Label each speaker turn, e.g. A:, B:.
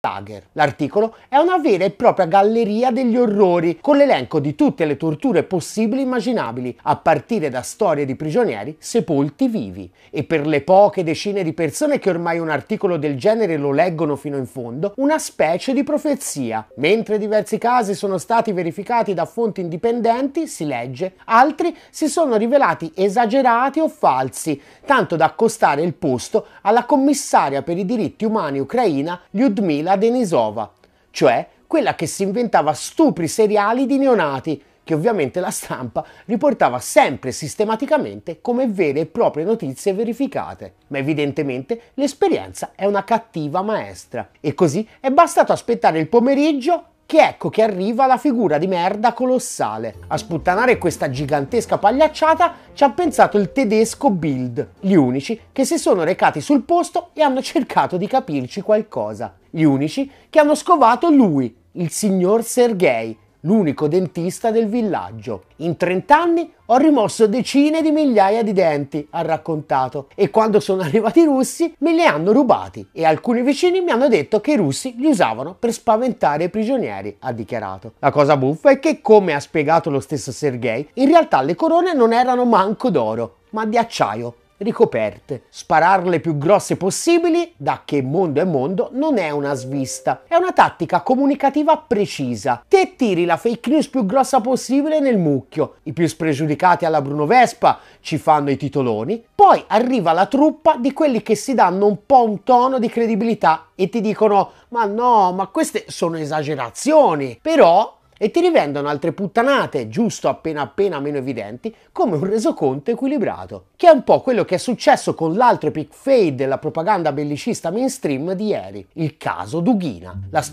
A: Lager. L'articolo è una vera e propria galleria degli orrori, con l'elenco di tutte le torture possibili e immaginabili, a partire da storie di prigionieri sepolti vivi. E per le poche decine di persone che ormai un articolo del genere lo leggono fino in fondo, una specie di profezia. Mentre diversi casi sono stati verificati da fonti indipendenti, si legge, altri si sono rivelati esagerati o falsi, tanto da accostare il posto alla commissaria per i diritti umani ucraina Lyudmila la Denisova, cioè quella che si inventava stupri seriali di neonati, che ovviamente la stampa riportava sempre sistematicamente come vere e proprie notizie verificate. Ma evidentemente l'esperienza è una cattiva maestra. E così è bastato aspettare il pomeriggio che ecco che arriva la figura di merda colossale. A sputtanare questa gigantesca pagliacciata ci ha pensato il tedesco Bild, gli unici che si sono recati sul posto e hanno cercato di capirci qualcosa. Gli unici che hanno scovato lui, il signor Sergei, l'unico dentista del villaggio. In 30 anni ho rimosso decine di migliaia di denti, ha raccontato, e quando sono arrivati i russi me li hanno rubati e alcuni vicini mi hanno detto che i russi li usavano per spaventare i prigionieri, ha dichiarato. La cosa buffa è che, come ha spiegato lo stesso Sergei, in realtà le corone non erano manco d'oro, ma di acciaio ricoperte. Spararle più grosse possibili, da che mondo è mondo, non è una svista. È una tattica comunicativa precisa. Te tiri la fake news più grossa possibile nel mucchio. I più spregiudicati alla Bruno Vespa ci fanno i titoloni. Poi arriva la truppa di quelli che si danno un po' un tono di credibilità e ti dicono ma no, ma queste sono esagerazioni. Però e ti rivendono altre puttanate, giusto appena appena meno evidenti, come un resoconto equilibrato, che è un po' quello che è successo con l'altro epic fade della propaganda bellicista mainstream di ieri, il caso Dughina, la